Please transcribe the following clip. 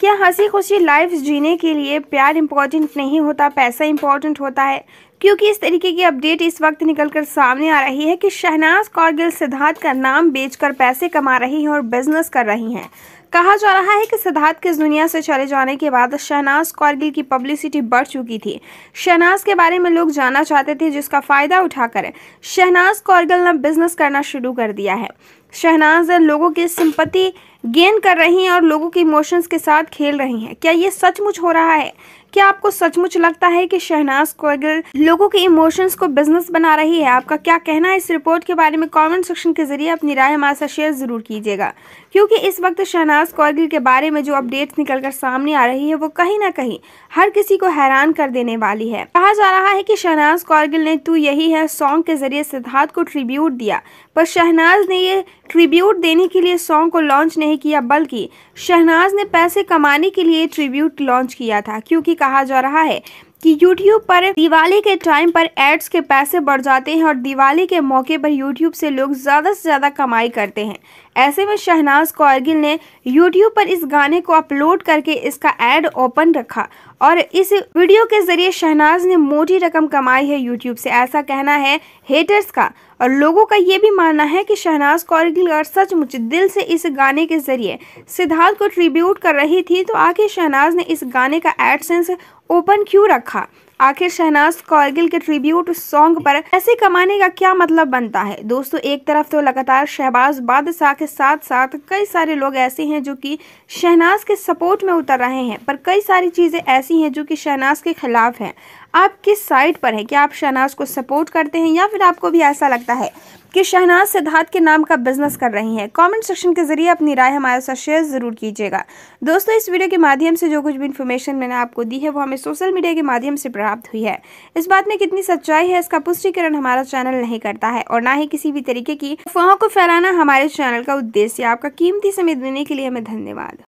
क्या हंसी खुशी लाइफ जीने के लिए प्यार इम्पोर्टेंट नहीं होता पैसा इम्पोर्टेंट होता है क्योंकि इस तरीके की अपडेट इस वक्त निकलकर सामने आ रही है कि शहनाज कौरगिल सिद्धार्थ का नाम बेचकर पैसे कमा रही हैं और बिजनेस कर रही हैं कहा जा रहा है कि सिद्धार्थ के दुनिया से चले जाने के बाद शहनाज कौरगिल की पब्लिसिटी बढ़ चुकी थी शहनाज के बारे में लोग जानना चाहते थे जिसका फ़ायदा उठाकर शहनाज कौरगिल ने बिजनेस करना शुरू कर दिया है शहनाज लोगों की सिंपत्ति गेन कर रही हैं और लोगों के इमोशंस के साथ खेल रही हैं क्या ये सचमुच हो रहा है क्या आपको सचमुच लगता है कि शहनाज कोगल लोगों के इमोशंस को बिजनेस बना रही है आपका क्या कहना है इस रिपोर्ट के बारे में कमेंट सेक्शन के जरिए अपनी राय हमारे साथ शेयर जरूर कीजिएगा क्योंकि इस वक्त शहनाज कौरगिल के बारे में जो अपडेट निकलकर सामने आ रही है वो कहीं ना कहीं हर किसी को हैरान कर देने वाली है कहा जा रहा है कि शहनाज कौरगिल ने तू यही है सॉन्ग के जरिए सिद्धार्थ को ट्रिब्यूट दिया पर शहनाज ने ये ट्रिब्यूट देने के लिए सॉन्ग को लॉन्च नहीं किया बल्कि शहनाज ने पैसे कमाने के लिए ट्रिब्यूट लॉन्च किया था क्योंकि कहा जा रहा है कि YouTube पर दिवाली के टाइम पर एड्स के पैसे बढ़ जाते हैं और दिवाली के मौके पर YouTube से लोग ज़्यादा से ज़्यादा कमाई करते हैं ऐसे में शहनाज कौरगिल ने YouTube पर इस गाने को अपलोड करके इसका एड ओपन रखा और इस वीडियो के ज़रिए शहनाज ने मोटी रकम कमाई है YouTube से ऐसा कहना है हेटर्स का और लोगों का ये भी मानना है कि शहनाज कौरगिल अगर सचमुच दिल से इस गाने के ज़रिए सिद्धार्थ को ट्रिब्यूट कर रही थी तो आखिर शहनाज ने इस गाने का एडसेंस ओपन क्यों रखा आखिर शहनाज कौरगिल के ट्रिब्यूट सॉन्ग पर ऐसे कमाने का क्या मतलब बनता है दोस्तों एक तरफ तो लगातार शहबाज बादशाह के साथ साथ कई सारे लोग ऐसे हैं जो कि शहनाज के सपोर्ट में उतर रहे हैं पर कई सारी चीज़ें ऐसी हैं जो कि शहनाज के खिलाफ हैं आप किस साइड पर हैं क्या आप शहनाज को सपोर्ट करते हैं या फिर आपको भी ऐसा लगता है कि शहनाज सिद्धार्थ के नाम का बिजनेस कर रही हैं कमेंट सेक्शन के जरिए अपनी राय हमारे साथ शेयर ज़रूर कीजिएगा दोस्तों इस वीडियो के माध्यम से जो कुछ भी इन्फॉर्मेशन मैंने आपको दी है वो हमें सोशल मीडिया के माध्यम से प्राप्त हुई है इस बात में कितनी सच्चाई है इसका पुष्टिकरण हमारा चैनल नहीं करता है और ना ही किसी भी तरीके की अफवाहों को फैलाना हमारे चैनल का उद्देश्य आपका कीमती समय देने के लिए हमें धन्यवाद